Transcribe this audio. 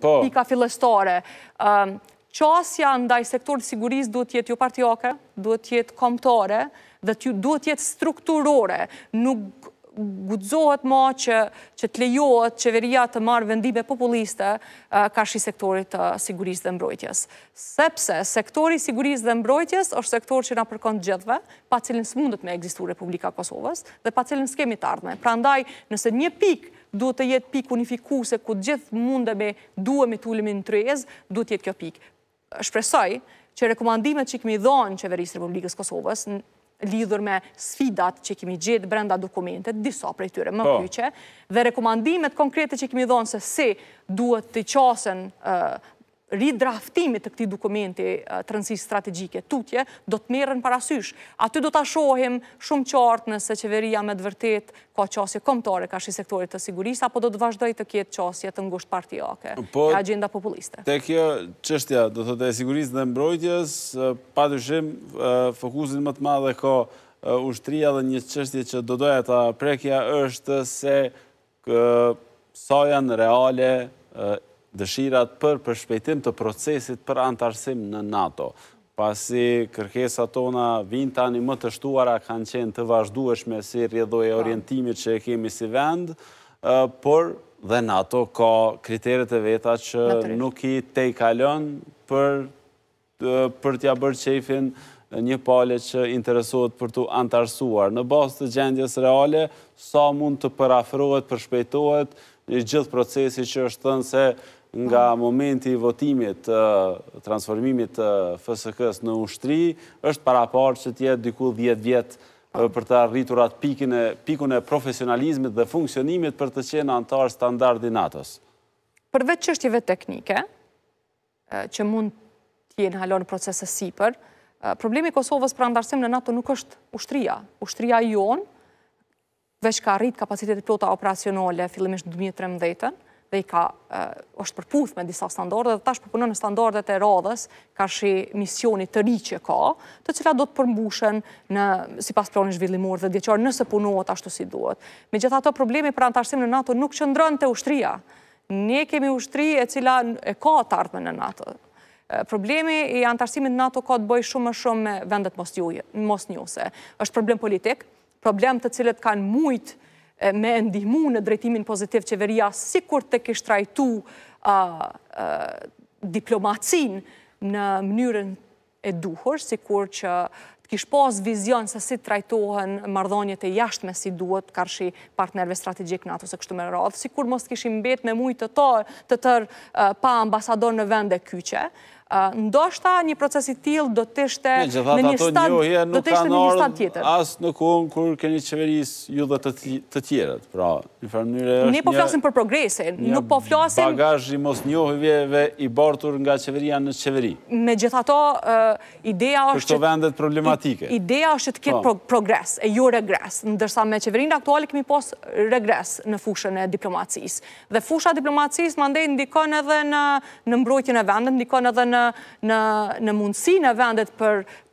Po. pika filestore. Ehm, qasja ndaj sektor të siguris duhet tjetë jo partijake, duhet tjetë komptare, dhe duhet tjetë strukturore, nuk gudzohet ma që të lejohet qeveria të marë vendime populiste ka shi sektorit të siguris dhe mbrojtjes. Sepse sektori siguris dhe mbrojtjes është sektor që nga përkën gjithve, pa cilin së mundet me egzistu Republika Kosovës dhe pa cilin së kemi të ardhme. Pra ndaj, nëse një pikë duhet të jetë pikë unifikuse, ku gjithë mundëme duhe me tullimin të rezë, duhet të jetë kjo pikë. Shpresoj që rekomandimet që kemi dhonë Qeverisë Republikës Kosovës, lidhur me sfidat që kemi gjithë brenda dokumentet, disa për e tyre më kyqe, po. dhe rekomandimet konkrete që kemi dhonë se si duhet të qasen ridraftimit të këti dokumenti transisë strategjike, tutje, do të merën parasysh. Aty do të ashohim shumë qartë nëse qeveria me dëvërtet ka qasje komptore, ka shi sektorit të sigurisë, apo do të vazhdoj të kjetë qasje të ngusht partijake, po, e agenda populiste. Te kjo qështja, do të të e sigurisë dhe mbrojtjes, pa të shim, fokusin më të madhe ka ushtria dhe një qështje që do doja ta prekja është se sa janë reale dëshirat për përshpejtim të procesit për antarësim në NATO. Pasi kërkesa tona vinë tani më të shtuara kanë qenë të vazhdueshme si rjedhoj e orientimit që e kemi si vend, por dhe NATO ka kriterit e veta që nuk i te i kalon për tja bërë qefin një pale që interesuat për t'u antarësuar. Në basë të gjendjes reale, sa mund të përafrohet, përshpejtohet, gjithë procesi që është thënë se nga momenti votimit të transformimit të FSK-s në ushtri, është para parë që tjetë dyku 10 vjetë për të arritur atë pikën e profesionalizmit dhe funksionimit për të qenë antarë nato atës. Përveç qështjive teknike, që mund t'jen halonë procesës sipër, problemi Kosovës për andarësim në NATO nuk është ushtria. Ushtria jonë, veç ka rritë kapacitetit plota operacionale fillimisht në 2013-ën, dhe i ka eh, është përputh me disa standarde, dhe tash përpunën po në standarde të radhës, ka shi misioni të ri që ka, të cila do të përmbushen në, si pas planin zhvillimor dhe djeqar, nëse punohet ashtu si duhet. Me gjitha të problemi për antarësim në NATO nuk qëndrën të ushtria. Ne kemi ushtri e cila e ka të ardhme në NATO. Eh, problemi i antarësimit NATO ka të bëjë shumë më shumë me vendet mos njëse. është problem politik, problem të cilët kanë mujtë me ndihmu në drejtimin pozitiv qeveria, si kur të kishtë trajtu diplomacin në mënyrën e duhur, si kur që kish pos vizion se si trajtohen mardhonjet e jashtë me si duhet karshi partnerve strategjik në ato se kështu me radhë, si kur mos kishim bet me mujtë të të tërë pa ambasador në vende kyqe, ndoshta një procesit t'il do të ishte në një stad tjetër. As në kohën kur keni qeveris ju dhe të tjeret, pra, një farënyre është një... Ne po flasim për progresin, nuk po flasim... Një bagaj i mos njohëve i bartur nga qeveria në qeveri. Me gjitha to, ideja është... Kështë të vendet problematike problematike. Ideja është të ketë po. progres, e ju regres, ndërsa me qeverinë aktuale kemi pos regres në fushën e diplomacis. Dhe fusha diplomacis, mandej, ndikon edhe në mbrojtjën e vendet, ndikon edhe në mundësi në vendet